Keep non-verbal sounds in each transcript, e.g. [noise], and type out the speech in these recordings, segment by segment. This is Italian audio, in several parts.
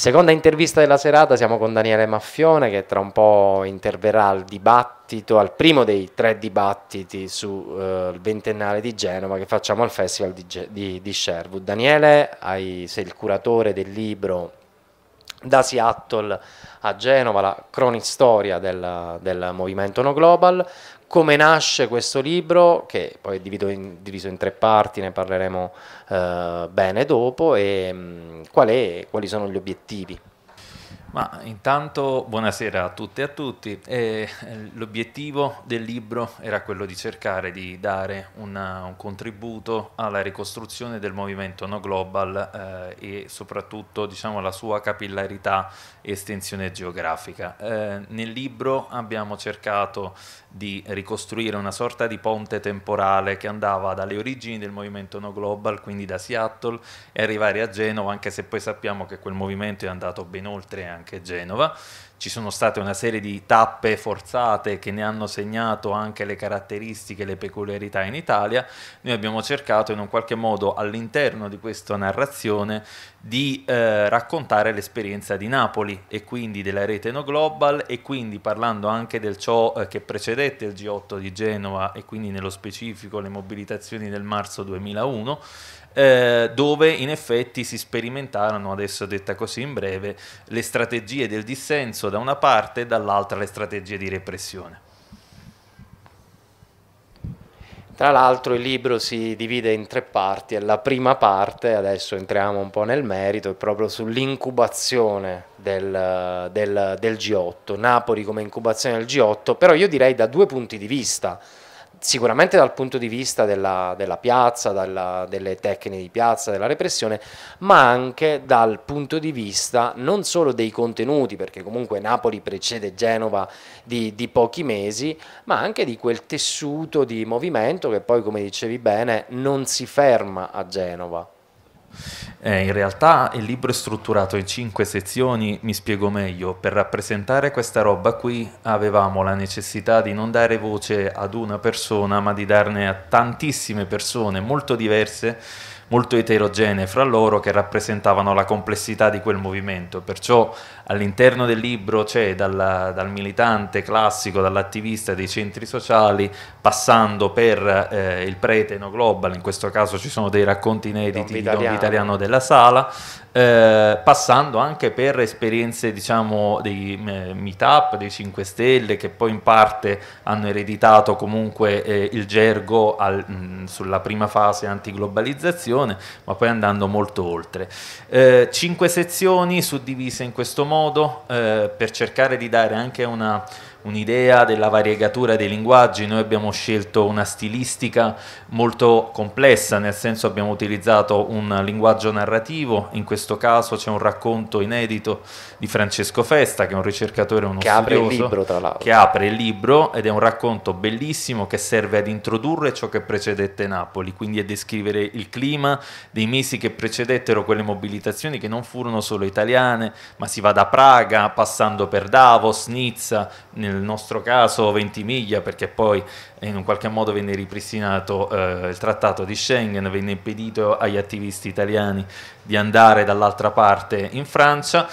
Seconda intervista della serata, siamo con Daniele Maffione che tra un po' interverrà al dibattito, al primo dei tre dibattiti sul eh, ventennale di Genova che facciamo al Festival di, di, di Sherwood. Daniele, hai, sei il curatore del libro da Seattle a Genova, la cronistoria del, del movimento No Global, come nasce questo libro, che poi è in, diviso in tre parti, ne parleremo eh, bene dopo, e mh, mm, qual è, quali sono gli obiettivi. Ma intanto buonasera a tutte e a tutti. Eh, l'obiettivo del libro era quello di cercare di dare una, un contributo alla ricostruzione del movimento no global eh, e soprattutto diciamo, la sua capillarità e estensione geografica. Eh, nel libro abbiamo cercato di ricostruire una sorta di ponte temporale che andava dalle origini del movimento no global, quindi da Seattle, e arrivare a Genova, anche se poi sappiamo che quel movimento è andato ben oltre anche anche Genova, ci sono state una serie di tappe forzate che ne hanno segnato anche le caratteristiche, le peculiarità in Italia, noi abbiamo cercato in un qualche modo all'interno di questa narrazione di eh, raccontare l'esperienza di Napoli e quindi della rete No Global e quindi parlando anche del ciò eh, che precedette il G8 di Genova e quindi nello specifico le mobilitazioni del marzo 2001 eh, dove in effetti si sperimentarono, adesso detta così in breve, le strategie del dissenso da una parte e dall'altra le strategie di repressione. Tra l'altro il libro si divide in tre parti e la prima parte, adesso entriamo un po' nel merito, è proprio sull'incubazione del, del, del G8, Napoli come incubazione del G8, però io direi da due punti di vista sicuramente dal punto di vista della, della piazza, dalla, delle tecniche di piazza, della repressione, ma anche dal punto di vista non solo dei contenuti, perché comunque Napoli precede Genova di, di pochi mesi, ma anche di quel tessuto di movimento che poi, come dicevi bene, non si ferma a Genova. Eh, in realtà il libro è strutturato in cinque sezioni, mi spiego meglio. Per rappresentare questa roba qui avevamo la necessità di non dare voce ad una persona, ma di darne a tantissime persone molto diverse molto eterogenee fra loro che rappresentavano la complessità di quel movimento. Perciò all'interno del libro c'è dal, dal, militante classico, dall'attivista dei centri sociali, passando per eh, il prete no global, in questo caso ci sono dei racconti inediti di Don Vitaliano della Sala, eh, passando anche per esperienze diciamo dei eh, meetup dei 5 Stelle che poi in parte hanno ereditato comunque eh, il gergo al, mh, mm, sulla prima fase antiglobalizzazione sezione, ma poi andando molto oltre. Eh, cinque sezioni suddivise in questo modo eh, per cercare di dare anche una un'idea della variegatura dei linguaggi, noi abbiamo scelto una stilistica molto complessa, nel senso abbiamo utilizzato un linguaggio narrativo, in questo caso c'è un racconto inedito di Francesco Festa, che è un ricercatore, uno che apre il libro, tra l'altro. che apre il libro ed è un racconto bellissimo che serve ad introdurre ciò che precedette Napoli, quindi a descrivere il clima dei mesi che precedettero quelle mobilitazioni che non furono solo italiane, ma si va da Praga, passando per Davos, Nizza, nel nel nostro caso Ventimiglia, perché poi in un qualche modo venne ripristinato eh, il trattato di Schengen, venne impedito agli attivisti italiani di andare dall'altra parte in Francia.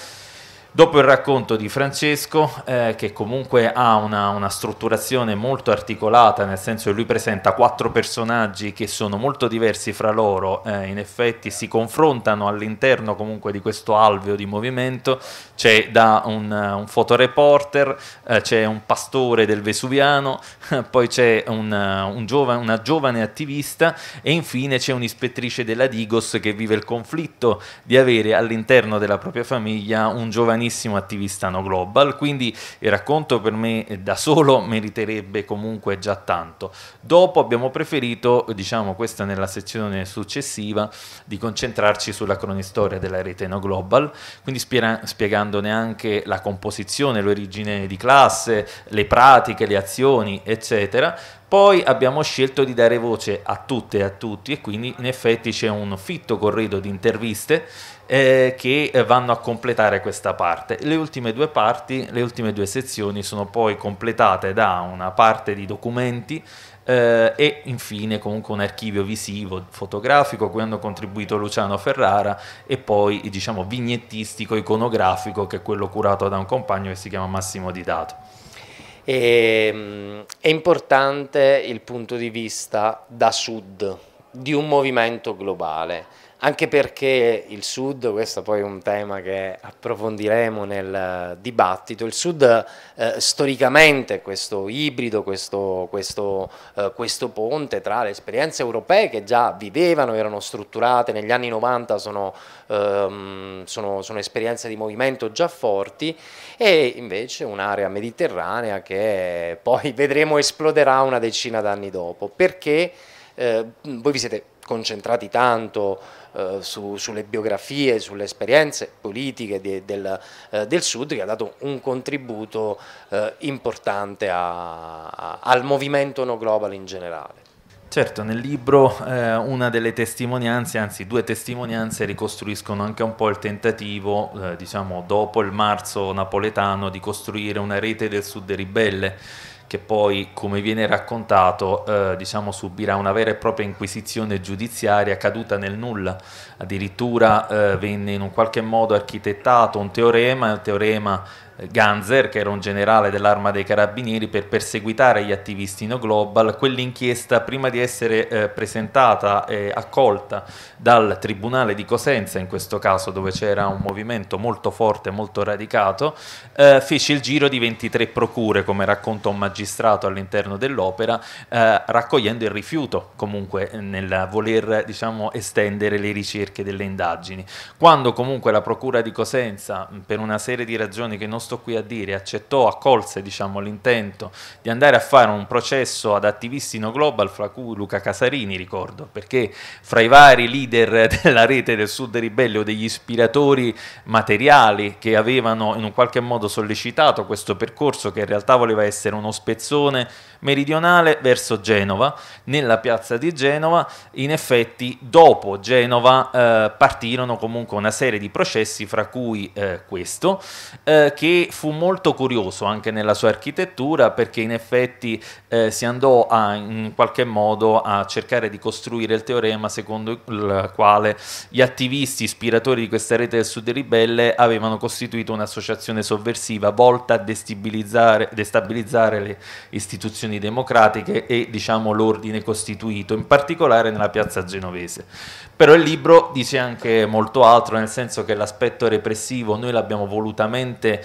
Dopo il racconto di Francesco, eh, che comunque ha una, una, strutturazione molto articolata, nel senso che lui presenta quattro personaggi che sono molto diversi fra loro, eh, in effetti si confrontano all'interno comunque di questo alveo di movimento, c'è da un, un fotoreporter, eh, c'è un pastore del Vesuviano, [laughs] poi c'è un, un giovane, una giovane attivista e infine c'è un'ispettrice della Digos che vive il conflitto di avere all'interno della propria famiglia un giovanissimo giovanissimo attivista no global, quindi il racconto per me da solo [laughs] meriterebbe comunque già tanto. Dopo abbiamo preferito, diciamo questa nella sezione successiva, di concentrarci sulla cronistoria della rete no global, quindi spiegandone anche la composizione, l'origine di classe, le pratiche, le azioni, eccetera poi abbiamo scelto di dare voce a tutte e a tutti e quindi in effetti c'è un fitto corredo di interviste eh, che eh, vanno a completare questa parte. Le ultime due parti, le ultime due sezioni sono poi completate da una parte di documenti eh, e infine comunque un archivio visivo, fotografico, cui hanno contribuito Luciano Ferrara e poi diciamo vignettistico, iconografico, che è quello curato da un compagno che si chiama Massimo Didato. E, ehm, è importante il punto di vista da sud, di un movimento globale anche perché il Sud, questo poi è un tema che approfondiremo nel eh, dibattito, il Sud eh, storicamente è questo ibrido, questo, questo, eh, questo, ponte tra le esperienze europee che già vivevano, erano strutturate, negli anni 90 sono, ehm, sono, sono esperienze di movimento già forti e invece un'area mediterranea che poi [laughs] vedremo esploderà una decina d'anni dopo. Perché? Eh, voi vi siete concentrati tanto eh, su, sulle biografie, sulle esperienze politiche de, del, eh, del, Sud che ha dato un contributo eh, importante a, a, al movimento no global in generale. Certo, nel libro eh, una delle testimonianze, anzi due testimonianze, ricostruiscono anche un po' il tentativo, eh, diciamo, dopo il marzo napoletano, di costruire una rete del Sud ribelle che poi, come viene raccontato, eh, diciamo, subirà una vera e propria inquisizione giudiziaria caduta nel nulla. Addirittura eh, venne in un qualche modo architettato un teorema, il teorema Ganzer, che era un generale dell'arma dei carabinieri, per perseguitare gli attivisti no global, quell'inchiesta prima di essere eh, presentata e accolta dal Tribunale di Cosenza, in questo caso dove c'era un movimento molto forte, molto radicato, eh, fece il giro di 23 procure, come racconta un magistrato all'interno dell'opera, eh, raccogliendo il rifiuto comunque nel voler diciamo, estendere le ricerche delle indagini. Quando comunque la Procura di Cosenza, per una serie di ragioni che non sto qui a dire, accettò, accolse diciamo, l'intento di andare a fare un processo ad attivisti no global, fra cui Luca Casarini, ricordo, perché fra i vari leader [laughs] della rete del Sud Ribelle o degli ispiratori materiali che avevano in un qualche modo sollecitato questo percorso che in realtà voleva essere uno spezzone meridionale verso Genova, nella piazza di Genova, in effetti dopo Genova eh, partirono comunque una serie di processi, fra cui eh, questo, eh, che fu molto curioso anche nella sua architettura perché in effetti eh, si andò a, in qualche modo a cercare di costruire il teorema secondo il quale gli attivisti ispiratori di questa rete del Sud ribelle avevano costituito un'associazione sovversiva volta a destabilizzare, destabilizzare le istituzioni democratiche e diciamo l'ordine costituito, in particolare nella piazza genovese. Però il libro dice anche molto altro, nel senso che l'aspetto repressivo noi l'abbiamo volutamente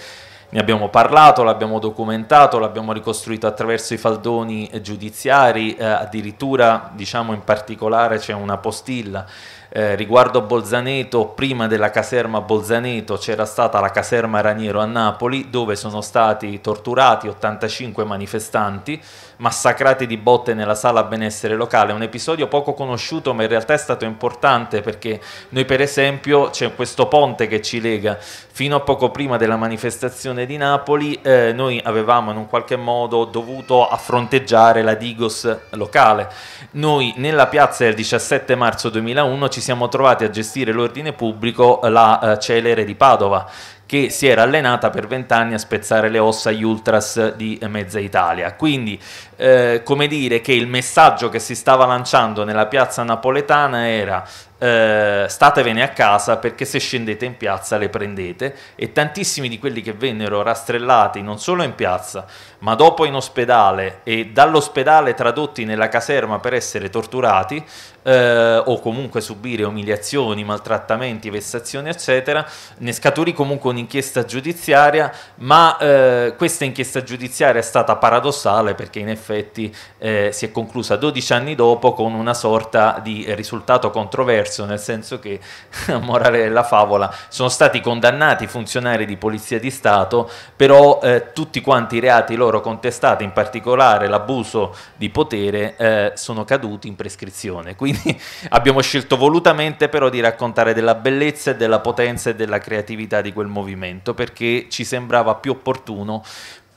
ne abbiamo parlato, l'abbiamo documentato, l'abbiamo ricostruito attraverso i faldoni giudiziari, eh, addirittura diciamo in particolare c'è una postilla eh, riguardo Bolzaneto, prima della caserma Bolzaneto c'era stata la caserma Raniero a Napoli dove sono stati torturati 85 manifestanti, massacrati di botte nella sala benessere locale, un episodio poco conosciuto ma in realtà è stato importante perché noi per esempio c'è questo ponte che ci lega, fino a poco prima della manifestazione di Napoli eh, noi avevamo in un qualche modo dovuto affronteggiare la Digos locale, noi nella piazza del 17 marzo 2001 ci siamo trovati a gestire l'ordine pubblico eh, la eh, Celere di Padova che si era allenata per vent'anni a spezzare le ossa agli ultras di eh, mezza Italia. Quindi, eh, come dire che il messaggio che si stava lanciando nella piazza napoletana era eh, statevene a casa perché se scendete in piazza le prendete e tantissimi di quelli che vennero rastrellati non solo in piazza ma dopo in ospedale e dall'ospedale tradotti nella caserma per essere torturati eh, o comunque subire umiliazioni, maltrattamenti, vessazioni eccetera, ne scaturì comunque un'inchiesta giudiziaria ma eh, questa inchiesta giudiziaria è stata paradossale perché in effetti eh, si è conclusa 12 anni dopo con una sorta di risultato controverso perso, nel senso che, [laughs] a morale della favola, sono stati condannati funzionari di polizia di Stato, però eh, tutti quanti i reati loro contestati, in particolare l'abuso di potere, eh, sono caduti in prescrizione. [laughs] Quindi abbiamo scelto volutamente però di raccontare della bellezza e della potenza e della creatività di quel movimento, perché ci sembrava più opportuno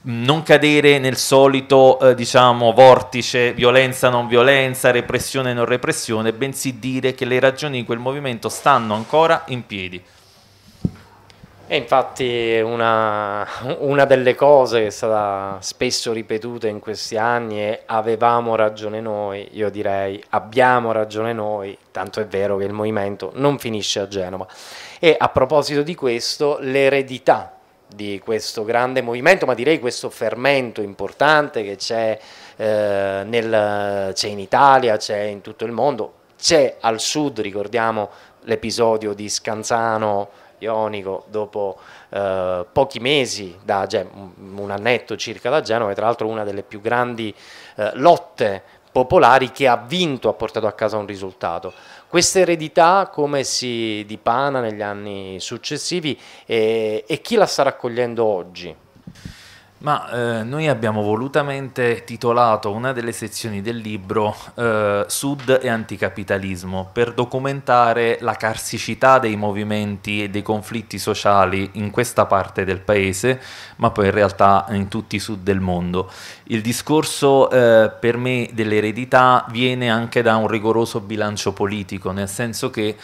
non cadere nel solito eh, diciamo, vortice violenza non violenza, repressione non repressione, bensì dire che le ragioni di quel movimento stanno ancora in piedi. E infatti una, una, delle cose che è stata spesso ripetuta in questi anni è avevamo ragione noi, io direi abbiamo ragione noi, tanto è vero che il movimento non finisce a Genova. E a proposito di questo, l'eredità di questo grande movimento, ma direi questo fermento importante che c'è, eh, nel, c'è in Italia, c'è in tutto il mondo, c'è al sud, ricordiamo l'episodio di Scanzano Ionico dopo eh, pochi mesi, da, cioè, un annetto circa da Genova, tra l'altro una delle più grandi eh, lotte popolari che ha vinto, ha portato a casa un risultato. Questa eredità come si dipana negli anni successivi e, eh, e chi la sta raccogliendo oggi? Ma eh, noi abbiamo volutamente titolato una delle sezioni del libro eh, Sud e anticapitalismo per documentare la carsicità dei movimenti e dei conflitti sociali in questa parte del paese, ma poi in realtà in tutti i sud del mondo. Il discorso eh, per me dell'eredità viene anche da un rigoroso bilancio politico, nel senso che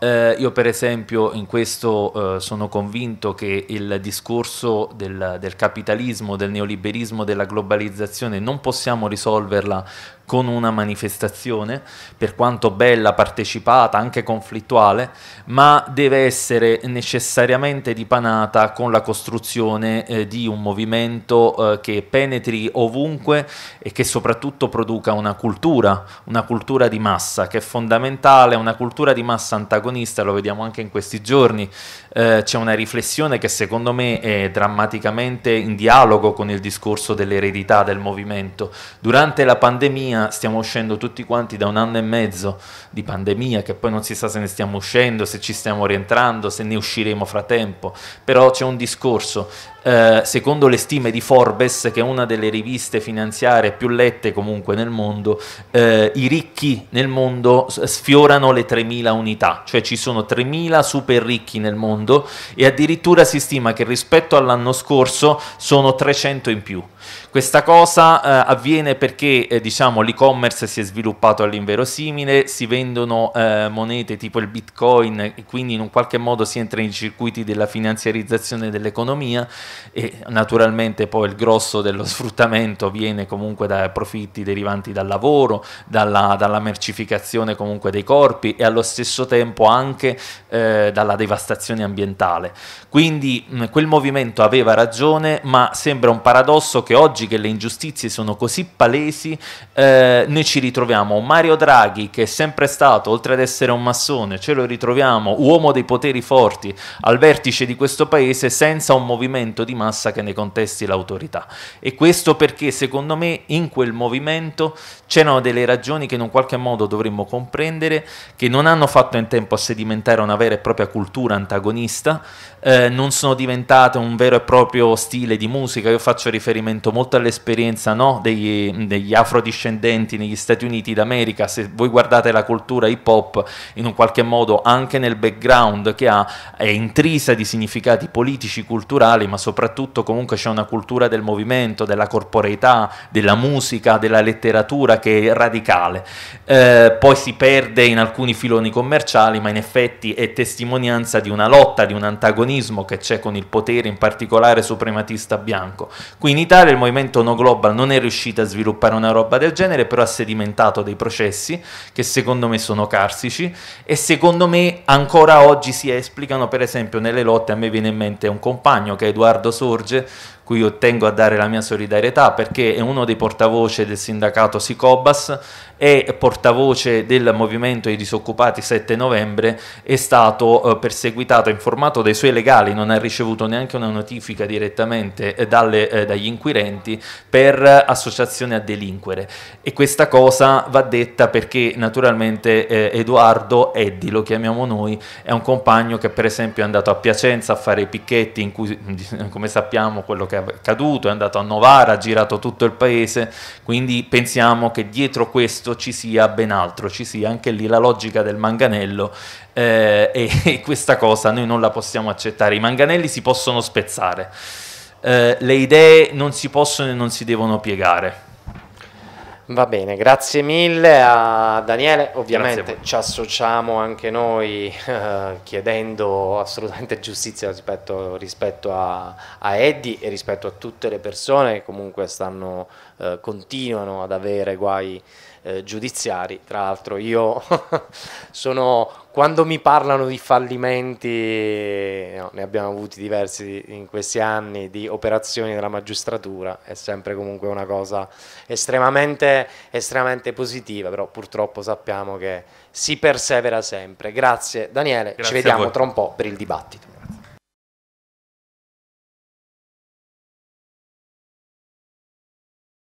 eh, io per esempio in questo eh, sono convinto che il discorso del, del, capitalismo, del neoliberismo, della globalizzazione non possiamo risolverla con una manifestazione, per quanto bella, partecipata, anche conflittuale, ma deve essere necessariamente dipanata con la costruzione eh, di un movimento eh, che penetri ovunque e che soprattutto produca una cultura, una cultura di massa che è fondamentale, una cultura di massa antagonista, lo vediamo anche in questi giorni, eh, c'è una riflessione che secondo me è drammaticamente in dialogo con il discorso dell'eredità del movimento. Durante la pandemia pandemia, stiamo uscendo tutti quanti da un anno e mezzo di pandemia, che poi non si sa se ne stiamo uscendo, se ci stiamo rientrando, se ne usciremo fra tempo, però c'è un discorso eh, secondo le stime di Forbes, che è una delle riviste finanziarie più lette comunque nel mondo, eh, i ricchi nel mondo sfiorano le 3.000 unità, cioè ci sono 3.000 super ricchi nel mondo e addirittura si stima che rispetto all'anno scorso sono 300 in più. Questa cosa eh, avviene perché eh, diciamo, l'e-commerce si è sviluppato all'inverosimile, si vendono eh, monete tipo il bitcoin e quindi in un qualche modo si entra nei circuiti della finanziarizzazione dell'economia e naturalmente poi il grosso dello sfruttamento viene comunque dai profitti derivanti dal lavoro, dalla, dalla mercificazione comunque dei corpi e allo stesso tempo anche eh, dalla devastazione ambientale. Quindi mh, quel movimento aveva ragione, ma sembra un paradosso che oggi che le ingiustizie sono così palesi, eh, noi ci ritroviamo Mario Draghi che è sempre stato, oltre ad essere un massone, ce lo ritroviamo uomo dei poteri forti al vertice di questo paese senza un movimento movimento di massa che ne contesti l'autorità. E questo perché secondo me in quel movimento c'erano delle ragioni che in un qualche modo dovremmo comprendere, che non hanno fatto in tempo a sedimentare una vera e propria cultura antagonista, eh, non sono diventate un vero e proprio stile di musica. Io faccio riferimento molto all'esperienza no, degli, degli afrodiscendenti negli Stati Uniti d'America. Se voi guardate la cultura hip hop, in un qualche modo anche nel background che ha, è intrisa di significati politici, culturali, ma soprattutto soprattutto comunque c'è una cultura del movimento, della corporeità, della musica, della letteratura che è radicale. Eh, poi si perde in alcuni filoni commerciali, ma in effetti è testimonianza di una lotta, di un antagonismo che c'è con il potere, in particolare suprematista bianco. Qui in Italia il movimento no global non è riuscito a sviluppare una roba del genere, però ha sedimentato dei processi che secondo me sono carsici e secondo me ancora oggi si esplicano per esempio nelle lotte a me viene in mente un compagno che è Eduardo sguardo sorge cui io tengo a dare la mia solidarietà perché è uno dei portavoce del sindacato Sicobas e portavoce del movimento dei disoccupati 7 novembre, è stato eh, perseguitato, informato dai suoi legali, non ha ricevuto neanche una notifica direttamente eh, dalle, eh, dagli inquirenti per associazione a delinquere. E questa cosa va detta perché naturalmente eh, Edoardo Eddi, lo chiamiamo noi, è un compagno che per esempio è andato a Piacenza a fare i picchetti in cui, [laughs] come sappiamo, quello che è è andato a Novara, ha girato tutto il paese, quindi pensiamo che dietro questo ci sia ben altro, ci sia anche lì la logica del manganello eh, e, [laughs] e questa cosa noi non la possiamo accettare, i manganelli si possono spezzare. Eh, le idee non si possono e non si devono piegare. Va bene, grazie mille a Daniele, ovviamente ci associamo anche noi eh, [laughs] chiedendo assolutamente giustizia rispetto, rispetto a, a Eddie e rispetto a tutte le persone che comunque stanno eh, continuano ad avere guai eh, giudiziari. Tra l'altro io [laughs] sono, quando mi parlano di fallimenti, no, ne abbiamo avuti diversi in questi anni, di operazioni della magistratura, è sempre comunque una cosa estremamente, estremamente positiva, però purtroppo sappiamo che si persevera sempre. Grazie Daniele, Grazie ci vediamo tra un po' per il dibattito.